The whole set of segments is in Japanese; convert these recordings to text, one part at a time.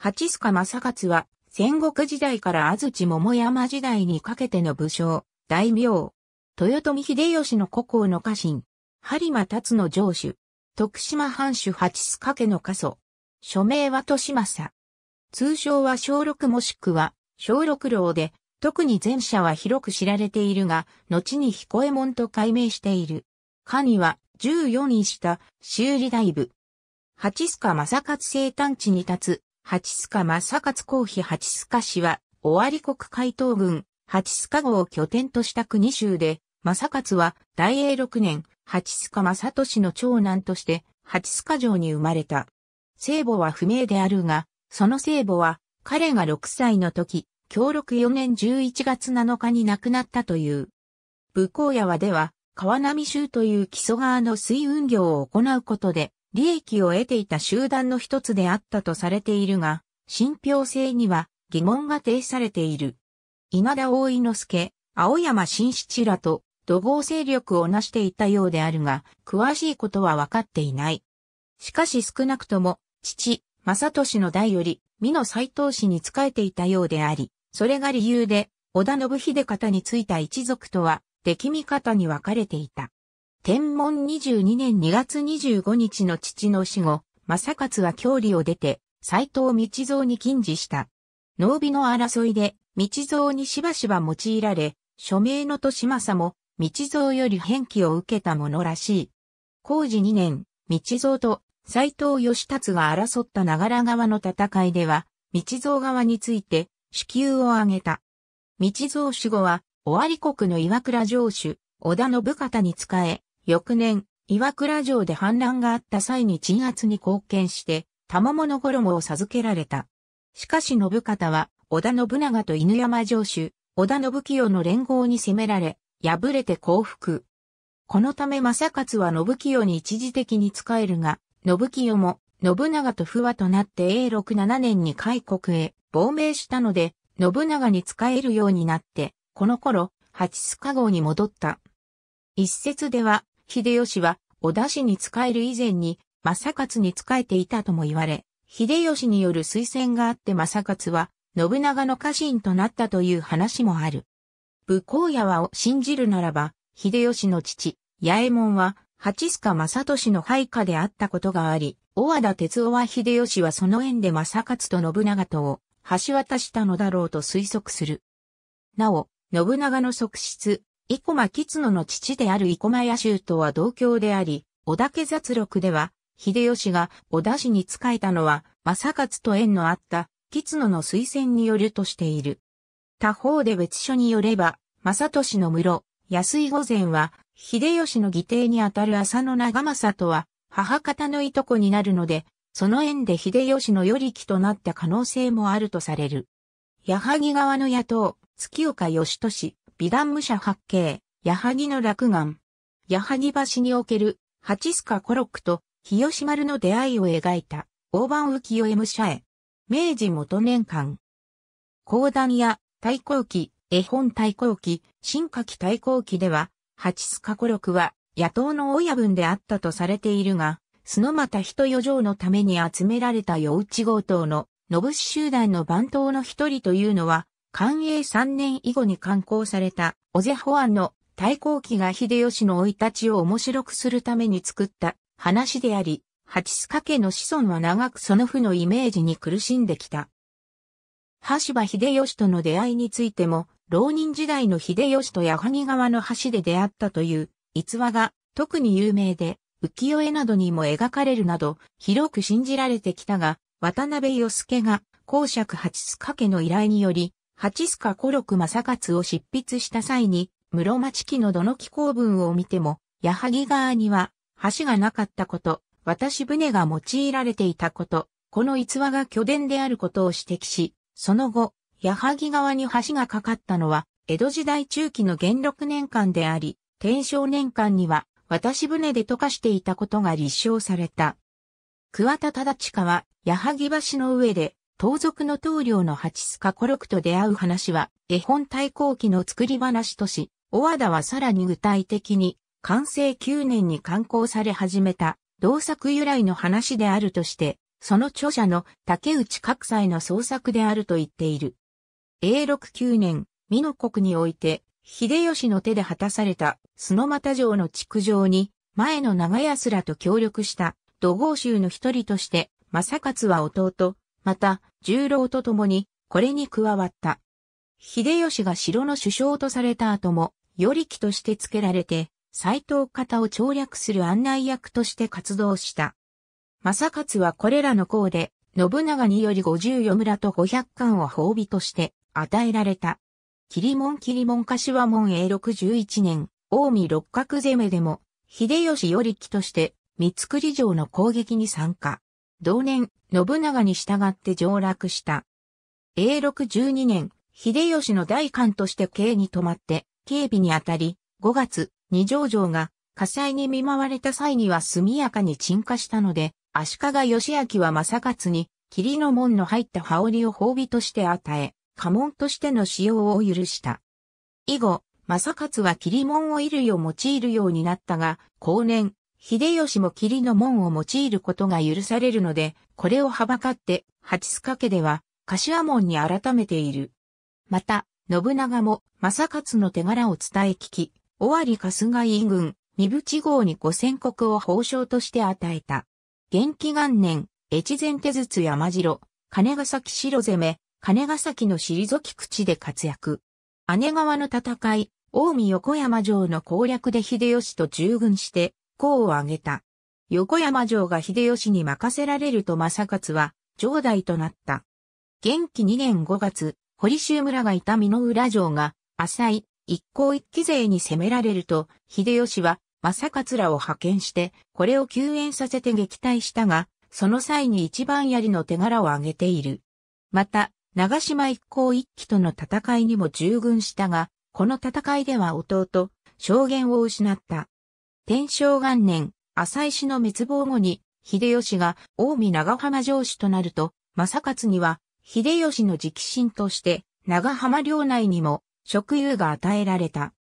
八須賀正勝は、戦国時代から安土桃山時代にかけての武将、大名。豊臣秀吉の故郷の家臣、播磨達の城主、徳島藩主八須賀家の家祖。署名は利政。通称は小六もしくは、小六郎で、特に前者は広く知られているが、後に彦右衛門と改名している。かには、14位した、修理大部。八須賀正勝生誕地に立つ、八須賀正勝公妃八須賀氏は、尾張国海東軍、八須賀号を拠点とした国州で、正勝は大英6年、八須賀正俊の長男として、八須賀城に生まれた。聖母は不明であるが、その聖母は、彼が6歳の時、協力4年11月7日に亡くなったという。武功屋では、川波州という木曽川の水運業を行うことで、利益を得ていた集団の一つであったとされているが、信憑性には疑問が呈されている。稲田大井之助、青山新七らと土豪勢力を成していたようであるが、詳しいことは分かっていない。しかし少なくとも、父、正俊の代より、美濃斎藤氏に仕えていたようであり、それが理由で、織田信秀方についた一族とは、来味方に分かれていた。天文22年2月25日の父の死後、正勝は郷里を出て、斎藤道蔵に禁じした。農美の争いで、道蔵にしばしば用いられ、署名の年政も、道蔵より返記を受けたものらしい。工事2年、道蔵と斎藤義達が争った長良川の戦いでは、道蔵側について、支給を挙げた。道蔵死後は、尾張国の岩倉城主、織田信方に仕え、翌年、岩倉城で反乱があった際に鎮圧に貢献して、玉物衣を授けられた。しかし信方は、織田信長と犬山城主、織田信清の連合に攻められ、敗れて降伏。このため正勝は信清に一時的に仕えるが、信清も信長と不和となって永禄7年に開国へ亡命したので、信長に仕えるようになって、この頃、八須賀号に戻った。一説では、秀吉は織田氏に仕える以前に正勝に仕えていたとも言われ、秀吉による推薦があって正勝は信長の家臣となったという話もある。武功屋はを信じるならば、秀吉の父、八右衛門は、八須賀正俊の配下であったことがあり、大和田哲夫は秀吉はその縁で正勝と信長とを橋渡したのだろうと推測する。なお、信長の側室、生駒吉野の父である生駒屋州とは同郷であり、織田家雑録では、秀吉が織田氏に仕えたのは、正勝と縁のあった吉野の推薦によるとしている。他方で別所によれば、正俊の室、安井御前は、秀吉の義弟にあたる浅野長政とは、母方のいとこになるので、その縁で秀吉の与力となった可能性もあるとされる。矢作川の野党、月岡義俊、美談武者八景、矢作の落眼。矢作橋における、八須賀コロクと、日吉丸の出会いを描いた、大盤浮世絵武者絵。明治元年間。講談や、太閤記、絵本太閤記、新書記太閤記では、八須賀コロクは、野党の親分であったとされているが、すのまた人余剰のために集められた余内強盗の、信武士集団の番頭の一人というのは、寛永3年以後に刊行された、オゼホアンの対抗期が秀吉の生い立ちを面白くするために作った話であり、蜂須家の子孫は長くその負のイメージに苦しんできた。羽柴秀吉との出会いについても、浪人時代の秀吉と矢作川の橋で出会ったという逸話が特に有名で、浮世絵などにも描かれるなど、広く信じられてきたが、渡辺義介が公爵八須家の依頼により、八須賀古六正勝を執筆した際に、室町記のどの記公文を見ても、矢作川には橋がなかったこと、渡し船が用いられていたこと、この逸話が拠点であることを指摘し、その後、矢作川に橋がかかったのは、江戸時代中期の元禄年間であり、天正年間には、渡し船で溶かしていたことが立証された。桑田忠親は、矢作橋の上で、盗賊の棟梁の八須賀コロクと出会う話は、絵本対抗期の作り話とし、小和田はさらに具体的に、完成9年に刊行され始めた、同作由来の話であるとして、その著者の竹内角斎の創作であると言っている。永禄9年、美濃国において、秀吉の手で果たされた、ノマ又城の築城に、前の長安らと協力した、土豪衆の一人として、正勝は弟、また、十郎と共に、これに加わった。秀吉が城の首相とされた後も、与力として付けられて、斎藤方を調略する案内役として活動した。正勝はこれらの功で、信長により54村と500巻を褒美として与えられた。霧門霧門柏門永禄11年、近江六角攻めでも、秀吉より木として、三つ城の攻撃に参加。同年、信長に従って上洛した。永禄12年、秀吉の大官として刑に泊まって、警備にあたり、5月、二条城が火災に見舞われた際には速やかに鎮火したので、足利義明は正勝に、霧の門の入った羽織を褒美として与え、家紋としての使用を許した。以後、正勝は霧門を衣類を用いるようになったが、後年、秀吉も霧の門を用いることが許されるので、これをはばかって、八須家では、柏門に改めている。また、信長も、正勝の手柄を伝え聞き、尾張春日井軍、三淵号に五千国を褒章として与えた。元気元年、越前手筒山城、金ヶ崎城攻め、金ヶ崎の退き口で活躍。姉川の戦い、大見横山城の攻略で秀吉と従軍して、功を挙げた。横山城が秀吉に任せられると正勝は、城代となった。元気2年5月、堀州村がいた美濃浦城が、浅井、一向一騎勢に攻められると、秀吉は、正勝らを派遣して、これを救援させて撃退したが、その際に一番槍の手柄を挙げている。また、長島一向一騎との戦いにも従軍したが、この戦いでは弟、証言を失った。天正元年、浅井氏の滅亡後に、秀吉が近江長浜城主となると、正勝には、秀吉の直臣として、長浜領内にも、職有が与えられた。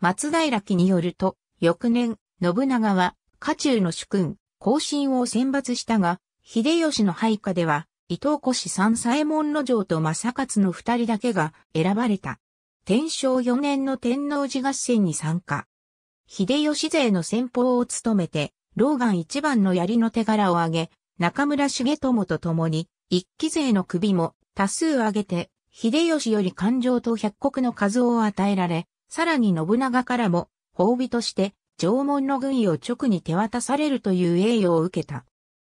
松平記によると、翌年、信長は、家中の主君、後進を選抜したが、秀吉の配下では、伊藤古三左衛門の城と正勝の二人だけが選ばれた。天正四年の天王寺合戦に参加。秀吉勢の先鋒を務めて、老眼一番の槍の手柄を挙げ、中村重友と共に、一期勢の首も多数挙げて、秀吉より感情と百国の数を与えられ、さらに信長からも、褒美として、縄文の軍医を直に手渡されるという栄誉を受けた。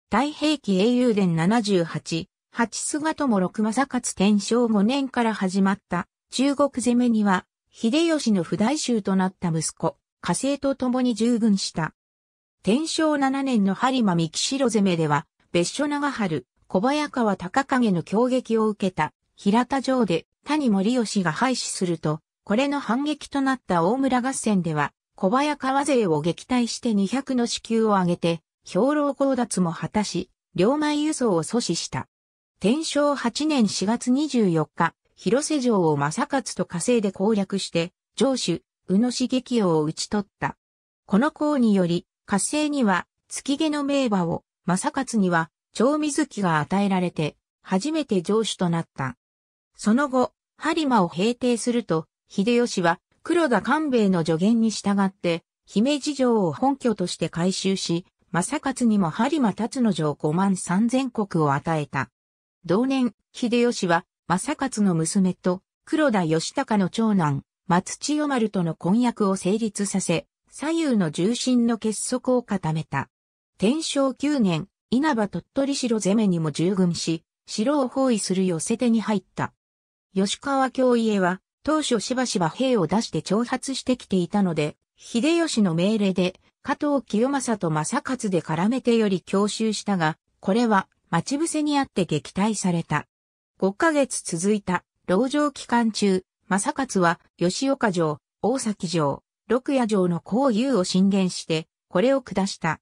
太平記英雄伝78、八菅友六正勝天正5年から始まった中国攻めには、秀吉の不大衆となった息子、火星と共に従軍した。天正7年の播磨三木城攻めでは、別所長春、小早川高影の攻撃を受けた平田城で谷森吉が廃止すると、これの反撃となった大村合戦では、小早川勢を撃退して200の支給を挙げて、兵糧強奪も果たし、両前輸送を阻止した。天正8年4月24日、広瀬城を正勝と火星で攻略して、城主、宇野茂雄を討ち取った。この功により、火星には月毛の名馬を、正勝には長水木が与えられて、初めて城主となった。その後、播磨を平定すると、秀吉は黒田官兵衛の助言に従って、姫路城を本拠として改修し、正勝にも播磨立の城5万3000国を与えた。同年、秀吉は正勝の娘と黒田義高の長男、松千代丸との婚約を成立させ、左右の重心の結束を固めた。天正9年、稲葉鳥取城攻めにも従軍し、城を包囲する寄せ手に入った。吉川京家は、当初しばしば兵を出して挑発してきていたので、秀吉の命令で、加藤清正と正勝で絡めてより強襲したが、これは待ち伏せにあって撃退された。5ヶ月続いた、牢城期間中、正勝は、吉岡城、大崎城、六夜城の公有を進言して、これを下した。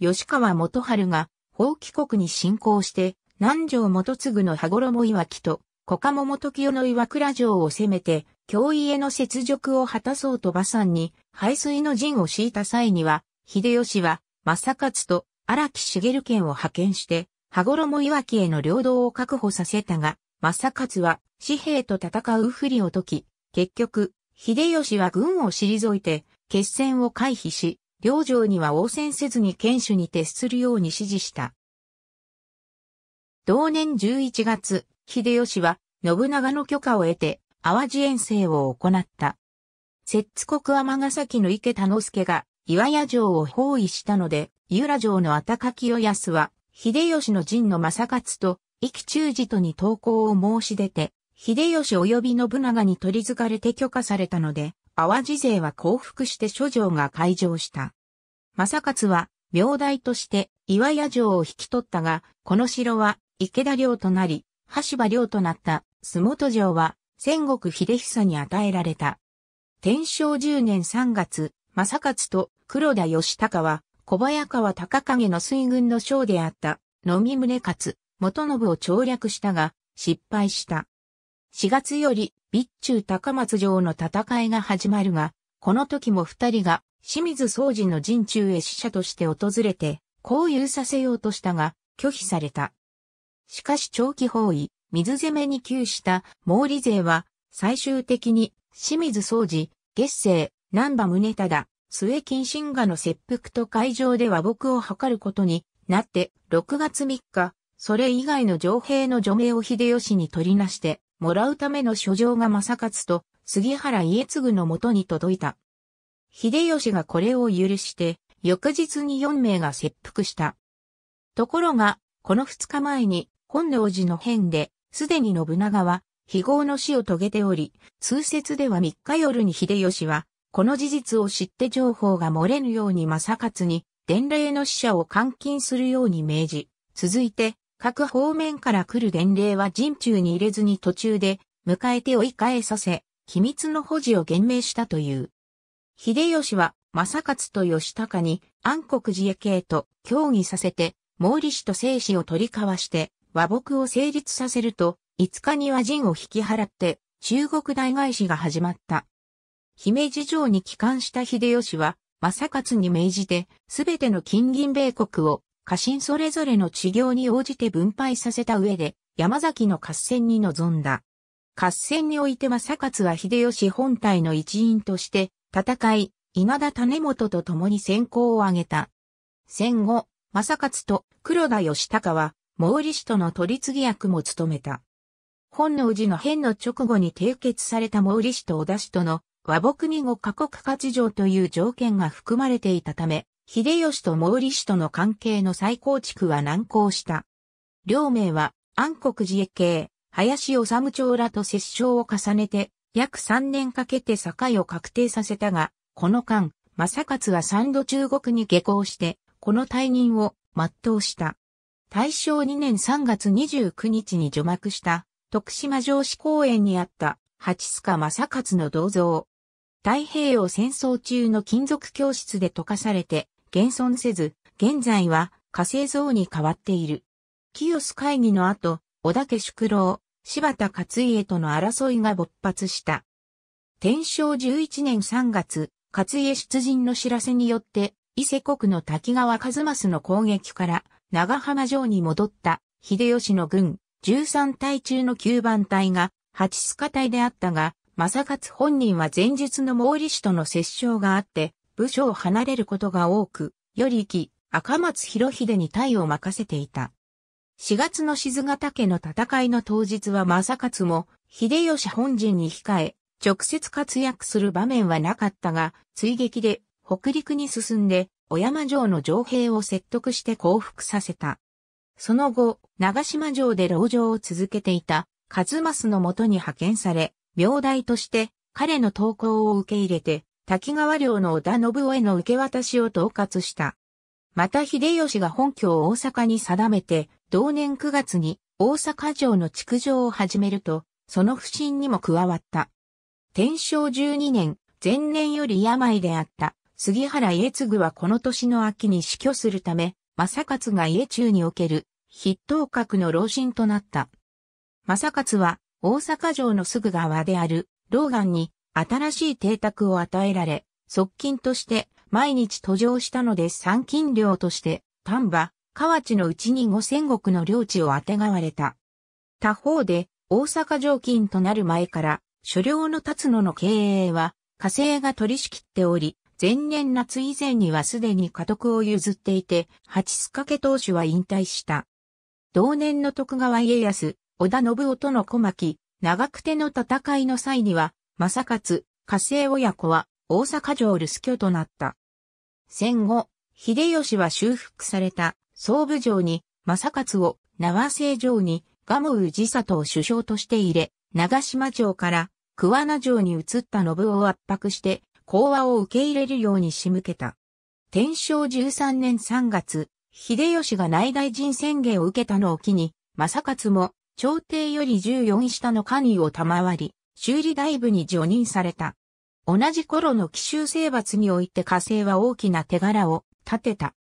吉川元春が、法棄国に侵攻して、南城元次の羽衣岩木と、小鴨元清の岩倉城を攻めて、京への雪辱を果たそうと馬山に、排水の陣を敷いた際には、秀吉は、正勝と荒木茂県を派遣して、羽衣岩木への領土を確保させたが、正勝は、紙幣と戦うふりを解き、結局、秀吉は軍を退いて、決戦を回避し、領城には応戦せずに堅守に徹するように指示した。同年11月、秀吉は、信長の許可を得て、淡路遠征を行った。摂津国尼崎の池田之助が、岩屋城を包囲したので、由良城のあたをやすは、秀吉の陣の正勝と、意気中とに投降を申し出て、秀吉及び信長に取り付かれて許可されたので、淡路勢は降伏して諸城が開城した。正勝は、名代として岩屋城を引き取ったが、この城は池田領となり、橋場領となった洲本城は戦国秀久に与えられた。天正10年3月、正勝と黒田義高は小早川高影の水軍の将であった、野見宗勝、元信を調略したが、失敗した。4月より、備中高松城の戦いが始まるが、この時も二人が、清水総司の陣中へ使者として訪れて、交友させようとしたが、拒否された。しかし長期包囲、水攻めに窮した毛利勢は、最終的に、清水総司、月星、南波宗忠、末金神河の切腹と会場で和睦を図ることになって、6月3日、それ以外の上兵の除名を秀吉に取りなしてもらうための書状が正勝と杉原家継のもとに届いた。秀吉がこれを許して、翌日に4名が切腹した。ところが、この2日前に、本能寺の変で、すでに信長は、非業の死を遂げており、通説では3日夜に秀吉は、この事実を知って情報が漏れぬように正勝に、伝令の使者を監禁するように命じ、続いて、各方面から来る伝令は陣中に入れずに途中で、迎えて追い返させ、秘密の保持を厳明したという。秀吉は、正勝と義高に暗黒寺へ系と協議させて、毛利氏と生死を取り交わして、和睦を成立させると、5日には陣を引き払って、中国大返しが始まった。姫路城に帰還した秀吉は、正勝に命じて、すべての金銀米国を家臣それぞれの治療に応じて分配させた上で、山崎の合戦に臨んだ。合戦においては佐勝は秀吉本体の一員として、戦い、稲田種元と共に先行を挙げた。戦後、正勝と黒田義高は、毛利氏との取り次ぎ役も務めた。本能寺の変の直後に締結された毛利氏と小田氏との和睦見後過酷割譲という条件が含まれていたため、秀吉と毛利氏との関係の再構築は難航した。両名は安国寺衛系、林治長らと折衝を重ねて、約3年かけて境を確定させたが、この間、正勝は三度中国に下校して、この退任を全うした。大正2年3月29日に除幕した、徳島城市公園にあった、八須賀正勝の銅像。太平洋戦争中の金属教室で溶かされて、現存せず、現在は火星像に変わっている。清須会議の後、小家宿老、柴田勝家との争いが勃発した。天正11年3月、勝家出陣の知らせによって、伊勢国の滝川一益の攻撃から長浜城に戻った秀吉の軍13隊中の9番隊が八須賀隊であったが、正勝本人は前述の毛利氏との折衝があって、部署を離れることが多く、よりき、赤松博秀に隊を任せていた。4月の静ヶ岳の戦いの当日は正勝も、秀吉本陣に控え、直接活躍する場面はなかったが、追撃で北陸に進んで、小山城の城兵を説得して降伏させた。その後、長島城で牢城を続けていた、数正のもとに派遣され、名代として彼の投稿を受け入れて、滝川領の織田信夫への受け渡しを統括した。また秀吉が本拠を大阪に定めて、同年9月に大阪城の築城を始めると、その不審にも加わった。天正12年、前年より病であった杉原家継はこの年の秋に死去するため、正勝が家中における筆頭格の老人となった。正勝は大阪城のすぐ側である老岩に新しい邸宅を与えられ、側近として毎日途上したので参勤料として丹波、河内のうちに五千石の領地をあてがわれた。他方で大阪上勤となる前から所領の立野の経営は火星が取り仕切っており、前年夏以前にはすでに家督を譲っていて、八須掛投手は引退した。同年の徳川家康、織田信夫との小牧、長久手の戦いの際には、正勝、火星親子は大阪城留守居となった。戦後、秀吉は修復された総武城に正勝を縄製城に蒲生サ里を首相として入れ、長島城から桑名城に移った信夫を圧迫して講和を受け入れるように仕向けた。天正13年3月、秀吉が内大臣宣言を受けたのを機に、正勝も朝廷より14下の官位を賜り、修理大部に除任された。同じ頃の奇襲征伐において火星は大きな手柄を立てた。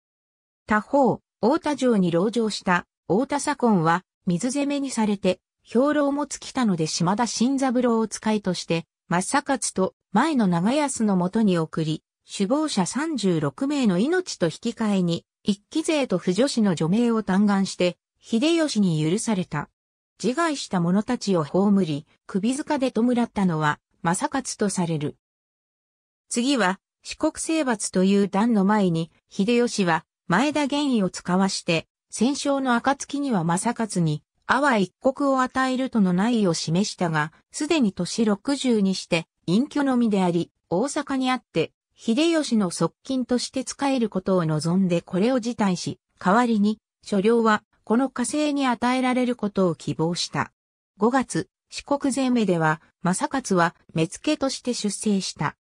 他方、大田城に籠城した大田左近は水攻めにされて兵糧も尽きたので島田新三郎を使いとして、松坂津と前の長安のもとに送り、首謀者36名の命と引き換えに、一期勢と不女子の除名を嘆願して、秀吉に許された。自害した者たちを葬り、首塚で弔ったのは、正勝とされる。次は、四国征伐という段の前に、秀吉は、前田玄意を使わして、戦勝の暁には正勝に、阿波一国を与えるとの内意を示したが、すでに年60にして、隠居のみであり、大阪にあって、秀吉の側近として仕えることを望んでこれを辞退し、代わりに、所領はこの火星に与えられることを希望した。5月、四国全目では、正勝は目付として出征した。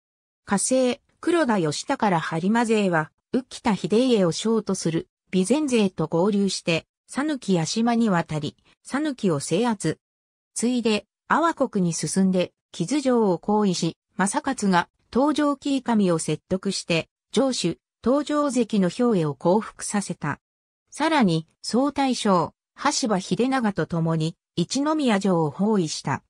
火星、黒田義高ら張間勢は、浮田秀家を将とする、備前勢と合流して、讃岐屋島に渡り、讃岐を制圧。ついで、阿波国に進んで、木津城を行為し、正勝が、東条紀神を説得して、城主、東条関の兵衛を降伏させた。さらに、総大将、橋場秀長と共に、一宮城を包囲した。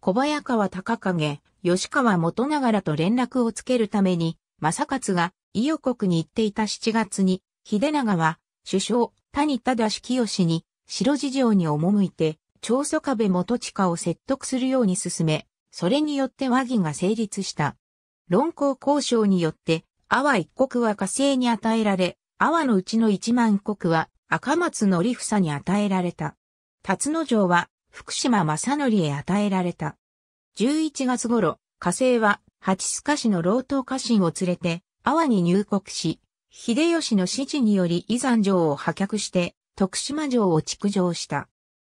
小早川高影、吉川元長らと連絡をつけるために、正勝が、伊予国に行っていた7月に、秀長は、首相、谷忠清に、白事情に赴いて、長祖壁元地下を説得するように進め、それによって和議が成立した。論考交渉によって、阿波一国は火星に与えられ、阿波のうちの一万国は赤松則房に与えられた。辰野城は福島正則へ与えられた。11月頃、火星は八須賀市の老頭家臣を連れて阿波に入国し、秀吉の指示により伊山城を破却して徳島城を築城した。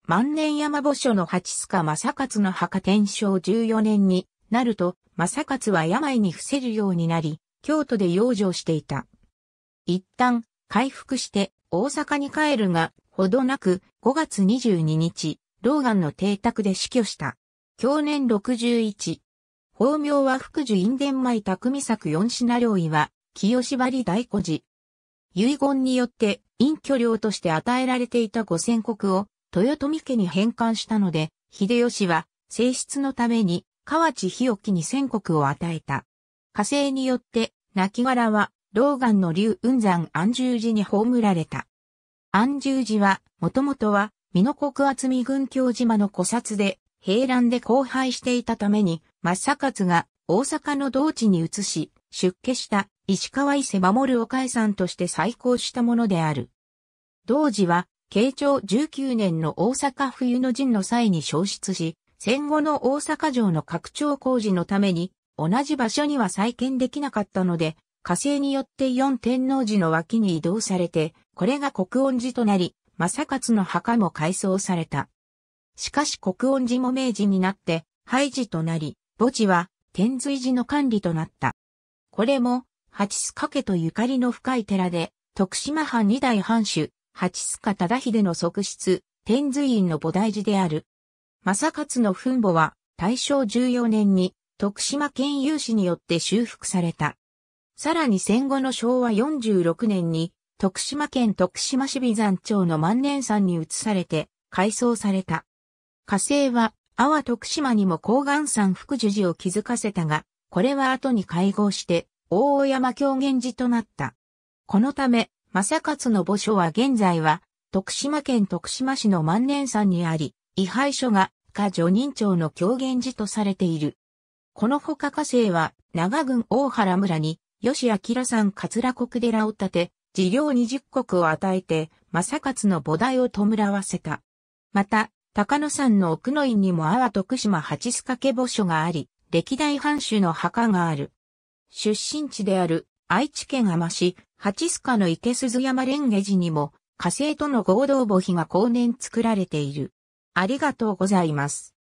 万年山墓所の八須賀正勝の墓天正14年になると、正勝は病に伏せるようになり、京都で養生していた。一旦回復して大阪に帰るが、ほどなく5月22日、老眼の邸宅で死去した。去年61。法名は福寿院伝米匠作四品領位は、清縛り大古寺。遺言によって、隠居領として与えられていた五千石を、豊臣家に返還したので、秀吉は、正室のために、河内日置に千石を与えた。火星によって、亡骸は、ローガンの竜雲山安住寺に葬られた。安住寺は、もともとは、美濃国厚み群教島の古刹で、平乱で荒廃していたために、正勝が大阪の道地に移し、出家した石川伊勢守るお海さんとして再興したものである。道時は、慶長19年の大阪冬の陣の際に消失し、戦後の大阪城の拡張工事のために、同じ場所には再建できなかったので、火星によって四天王寺の脇に移動されて、これが国音寺となり、正勝の墓も改装された。しかし国音寺も明治になって、廃寺となり、墓地は天髄寺の管理となった。これも、八須賀家とゆかりの深い寺で、徳島藩二代藩主、八須賀忠秀の側室、天髄院の菩提寺である。正勝の墳墓は、大正14年に、徳島県有志によって修復された。さらに戦後の昭和46年に、徳島県徳島市美山町の万年山に移されて、改装された。火星は、阿波徳島にも高岩山福樹寺を築かせたが、これは後に会合して、大尾山狂言寺となった。このため、正勝の墓所は現在は、徳島県徳島市の万年山にあり、位牌所が、下女人町の狂言寺とされている。この他火星は、長郡大原村に、吉明さん桂国寺を建て、事業二十国を与えて、正勝の母提を弔わせた。また、高野山の奥の院にも阿波徳島八須掛墓所があり、歴代藩主の墓がある。出身地である愛知県天市、八須賀の池鈴山蓮華寺にも、火星との合同墓碑が後年作られている。ありがとうございます。